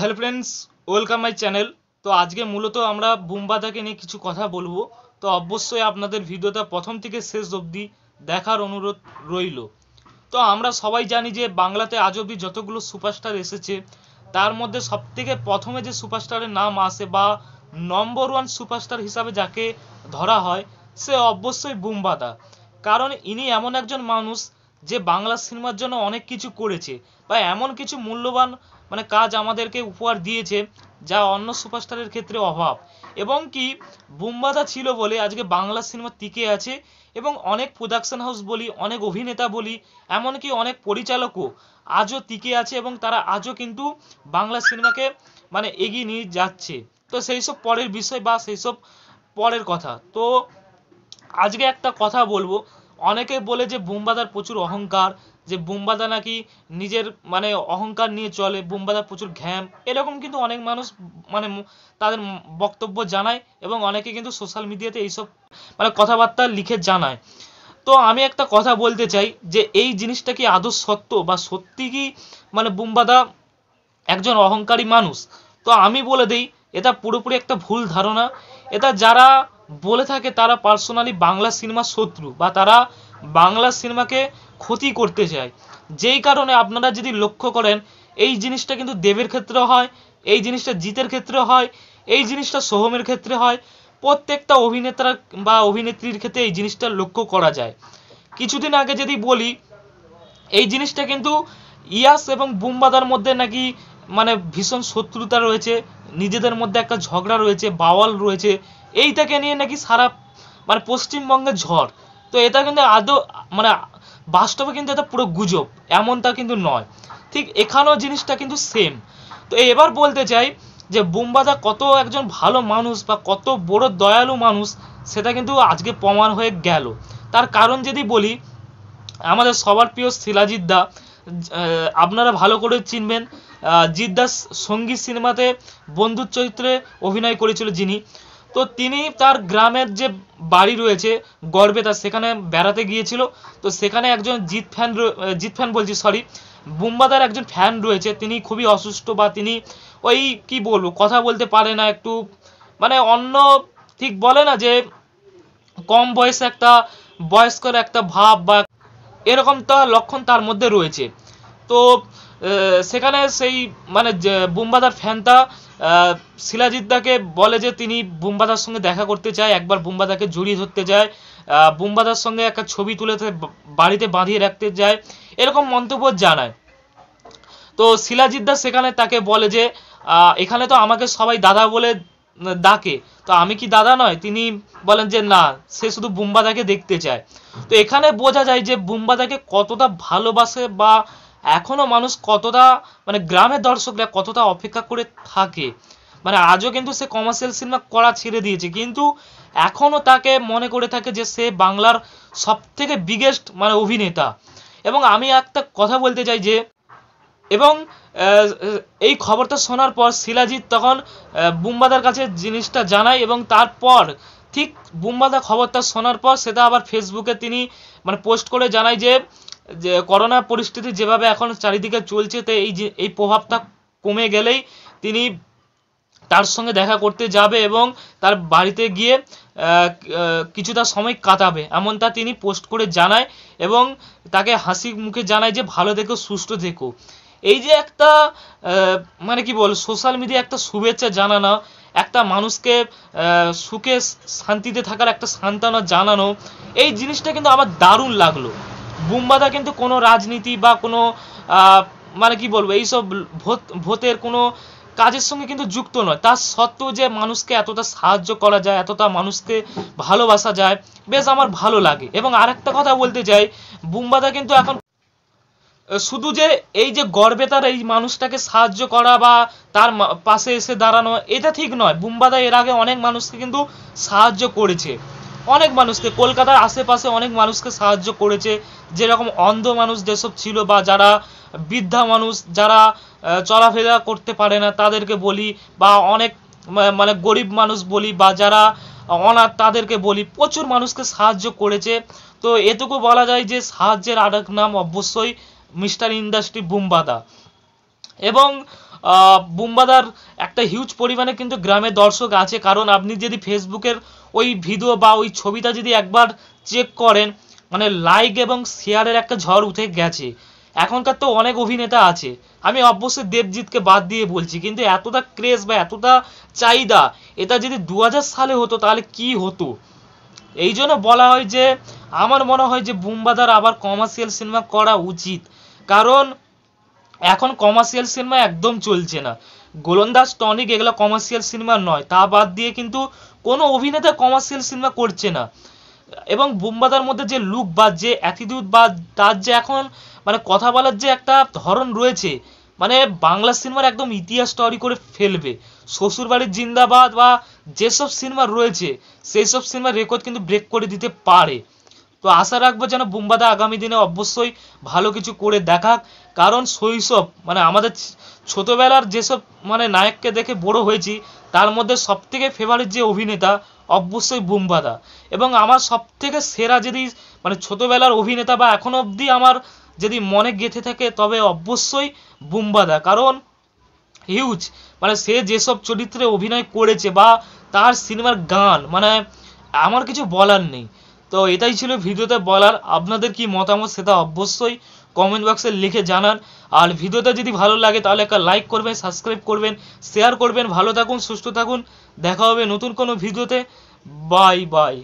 hello friends welcome my channel তো আজকে মূলত আমরা বুমবাদাকে নিয়ে কিছু কথা বলবো তো অবশ্যই আপনাদের ভিডিওটা প্রথম থেকে শেষ অবধি দেখার অনুরোধ রইল তো আমরা সবাই জানি যে বাংলাতে আজ অবধি যতগুলো সুপারস্টার এসেছে তার মধ্যে সবথেকে প্রথমে যে সুপারস্টারের নাম আসে বা নম্বর ওয়ান সুপারস্টার হিসাবে যাকে ধরা হয় সে অবশ্যই বুমবাদা কারণ ইনি এমন একজন মানুষ যে বাংলা সিনেমার জন্য অনেক কিছু করেছে বা এমন কিছু মূল্যবান মানে কাজ আমাদেরকে উপহার দিয়েছে যা অন্য সুপারস্টারের ক্ষেত্রে অভাব এবং কি বুম্বাদা ছিল বলে আজকে বাংলা সিনেমা টিকে আছে এবং অনেক প্রোডাকশন হাউস বলি অনেক অভিনেতা বলি এমনকি অনেক পরিচালকও আজও টিকে আছে এবং তারা আজও কিন্তু বাংলা সিনেমাকে মানে এগিয়ে নিয়ে যাচ্ছে তো সেই সব পরের বিষয় বা সেই সব পরের কথা তো আজকে একটা কথা বলবো অনেকে বলে যে বুম্বাদার প্রচুর অহংকার যে বোম্বাদা নাকি নিজের মানে অহংকার নিয়ে চলে বোম্বাদা প্রচুর ঘ্যাম এরকম কিন্তু অনেক মানুষ মানে তাদের বক্তব্য জানায় এবং অনেকে কিন্তু সোশ্যাল মিডিয়াতে এইসব মানে কথাবার্তা লিখে জানায় তো আমি একটা কথা বলতে চাই যে এই জিনিসটা কি আদৌ সত্য বা সত্যি কি মানে বুম্বাদা একজন অহংকারী মানুষ তো আমি বলে দিই এটা পুরোপুরি একটা ভুল ধারণা এটা যারা বলে থাকে তারা পার্সোনালি বাংলা সিনেমার শত্রু বা তারা বাংলা সিনেমাকে ক্ষতি করতে চায় যেই কারণে আপনারা যদি লক্ষ্য করেন এই জিনিসটা কিন্তু দেবের ক্ষেত্রে হয় এই জিনিসটা জিতের ক্ষেত্রে হয় এই জিনিসটা সোহমের ক্ষেত্রে হয় প্রত্যেকটা অভিনেতা বা অভিনেত্রীর ক্ষেত্রে এই জিনিসটা লক্ষ্য করা যায় কিছুদিন আগে যদি বলি এই জিনিসটা কিন্তু ইয়াস এবং বুম্বাদার মধ্যে নাকি মানে ভীষণ শত্রুতা রয়েছে নিজেদের মধ্যে একটা ঝগড়া রয়েছে বাওয়াল রয়েছে এইটাকে নিয়ে নাকি সারা মানে পশ্চিমবঙ্গে ঝড় তো এটা কিন্তু আদৌ মানে বাস্তবে কিন্তু এটা পুরো গুজব এমনটা কিন্তু নয় ঠিক এখানেও জিনিসটা কিন্তু সেম তো এবার বলতে চাই যে বুম্বাদা কত একজন ভালো মানুষ বা কত বড় দয়ালু মানুষ সেটা কিন্তু আজকে প্রমাণ হয়ে গেল তার কারণ যদি বলি আমাদের সবার প্রিয় শিলাজিৎ দা আপনারা ভালো করে চিনবেন জিদ্দা সঙ্গীত সিনেমাতে বন্ধুর চরিত্রে অভিনয় করেছিল যিনি তো তিনি তার গ্রামের যে বাড়ি রয়েছে গর্বে তার সেখানে বেড়াতে গিয়েছিল তো সেখানে একজন জিৎ ফ্যান জিৎ ফ্যান বলছি সরি বুম্বাদার একজন ফ্যান রয়েছে তিনি খুবই অসুস্থ বা তিনি ওই কি বলবো কথা বলতে পারে না একটু মানে অন্য ঠিক বলে না যে কম বয়সে একটা বয়স্কর একটা ভাব বা এরকম তার লক্ষণ তার মধ্যে রয়েছে তো সেখানে সেই মানে বুম্বাদার ফ্যানটা শিলাজিদ্দাকে বলে যে তিনি বুম্বাদার সঙ্গে দেখা করতে চায় একবার বুম্বাদাকে জড়িয়ে ধরতে চায় বুম্বাদার সঙ্গে একটা ছবি তুলে বাড়িতে বাঁধিয়ে রাখতে চায় এরকম মন্তব্য জানায় তো শিলাজিদ্দা সেখানে তাকে বলে যে এখানে তো আমাকে সবাই দাদা বলে ডাকে তো আমি কি দাদা নয় তিনি বলেন যে না সে শুধু বুম্বাদাকে দেখতে চায় তো এখানে বোঝা যায় যে বুম্বাদাকে কতটা ভালোবাসে বা এখনো মানুষ কতটা মানে গ্রামের দর্শকরা কতটা অপেক্ষা করে থাকে মানে আজও কিন্তু সে কমার্শিয়াল সিনেমা করা ছেড়ে দিয়েছে কিন্তু এখনও তাকে মনে করে থাকে যে সে বাংলার সব থেকে বিগেস্ট মানে অভিনেতা এবং আমি একটা কথা বলতে চাই যে এবং এই খবরটা শোনার পর শিলাজিৎ তখন বুম্বাদার কাছে জিনিসটা জানায় এবং তারপর ঠিক বুম্বাদা খবরটা শোনার পর সেটা আবার ফেসবুকে তিনি মানে পোস্ট করে জানায় যে যে করোনা পরিস্থিতি যেভাবে এখন চারিদিকে চলছে তো এই যে এই প্রভাবটা কমে গেলেই তিনি তার সঙ্গে দেখা করতে যাবে এবং তার বাড়িতে গিয়ে কিছুটা সময় কাটাবে এমনটা তিনি পোস্ট করে জানায় এবং তাকে হাসি মুখে জানায় যে ভালো থেকো সুস্থ থেকো এই যে একটা মানে কি বল সোশ্যাল মিডিয়া একটা শুভেচ্ছা জানানো একটা মানুষকে সুখে শান্তিতে থাকার একটা সান্ত্বনা জানানো এই জিনিসটা কিন্তু আমার দারুণ লাগলো বুম্বাদা কিন্তু কোনো রাজনীতি বা কোনো মানে কি বলবো এইসব ভোট ভোটের কোনো কাজের সঙ্গে কিন্তু যুক্ত নয় তার সত্ত্বেও যে মানুষকে এতটা সাহায্য করা যায় এতটা মানুষকে ভালোবাসা যায় বেশ আমার ভালো লাগে এবং আরেকটা কথা বলতে চাই বুম্বাদা কিন্তু এখন শুধু যে এই যে গর্বে তার এই মানুষটাকে সাহায্য করা বা তার পাশে এসে দাঁড়ানো এটা ঠিক নয় বুম্বাদা এর আগে অনেক মানুষকে কিন্তু সাহায্য করেছে অনেক মানুষকে কলকাতার আশেপাশে অনেক মানুষকে সাহায্য করেছে যেরকম অন্ধ মানুষ যেসব ছিল বা যারা বৃদ্ধা মানুষ যারা চলাফেরা করতে পারে না তাদেরকে বলি বা অনেক মানে গরিব মানুষ বলি বা যারা অনাথ তাদেরকে বলি প্রচুর মানুষকে সাহায্য করেছে তো এটুকু বলা যায় যে সাহায্যের আরেক নাম অবশ্যই মিস্টার ইন্ডাস্ট্রি বুম্বাদা এবং বুম্বাদার একটা হিউজ পরিমাণে কিন্তু গ্রামে দর্শক আছে কারণ আপনি যদি ফেসবুকের ওই ভিডিও বা ওই ছবিটা যদি একবার চেক করেন মানে লাইক এবং শেয়ারের একটা ঝড় উঠে গেছে এখনকার তো অনেক অভিনেতা আছে আমি অবশ্যই দেবজিৎকে বাদ দিয়ে বলছি কিন্তু এতটা ক্রেজ বা এতটা চাহিদা এটা যদি দু সালে হতো তাহলে কি হতো এই জন্য বলা হয় যে আমার মনে হয় যে বুম্বাদার আবার কমার্শিয়াল সিনেমা করা উচিত কারণ এখন কমার্শিয়াল সিনেমা একদম চলছে না গোলন্দাজ টনিক এগুলো কমার্শিয়াল সিনেমা নয় তা বাদ দিয়ে কিন্তু কোনো অভিনেতা কমার্শিয়াল সিনেমা করছে না এবং বুম্বাদার মধ্যে যে লুক বা যে অ্যাটিটিউড বা তার যে এখন মানে কথা বলার যে একটা ধরন রয়েছে মানে বাংলা সিনেমার একদম ইতিহাস স্টরি করে ফেলবে শ্বশুরবাড়ির জিন্দাবাদ বা যেসব সিনেমা রয়েছে সেই সব সিনেমার রেকর্ড কিন্তু ব্রেক করে দিতে পারে তো আশা রাখবো যেন বুম্বাদা আগামী দিনে অবশ্যই ভালো কিছু করে দেখাক কারণ শৈশব মানে আমাদের ছোটবেলার যেসব মানে নায়ককে দেখে বড় হয়েছি তার মধ্যে সব থেকে ফেভারিট যে অভিনেতা অবশ্যই বুম্বাদা এবং আমার সব থেকে সেরা যদি মানে ছোটবেলার অভিনেতা বা এখন অবধি আমার যদি মনে গেঁথে থাকে তবে অবশ্যই বুম্বাদা কারণ হিউজ মানে সে যেসব চরিত্রে অভিনয় করেছে বা তার সিনেমার গান মানে আমার কিছু বলার নেই তো এটাই ছিল ভিডিওতে বলার আপনাদের কি মতামত সেটা অবশ্যই কমেন্ট বক্সে লিখে জানান আর ভিডিওটা যদি ভালো লাগে তাহলে একটা লাইক করবেন সাবস্ক্রাইব করবেন শেয়ার করবেন ভালো থাকুন সুস্থ থাকুন দেখা হবে নতুন কোনো ভিডিওতে বাই বাই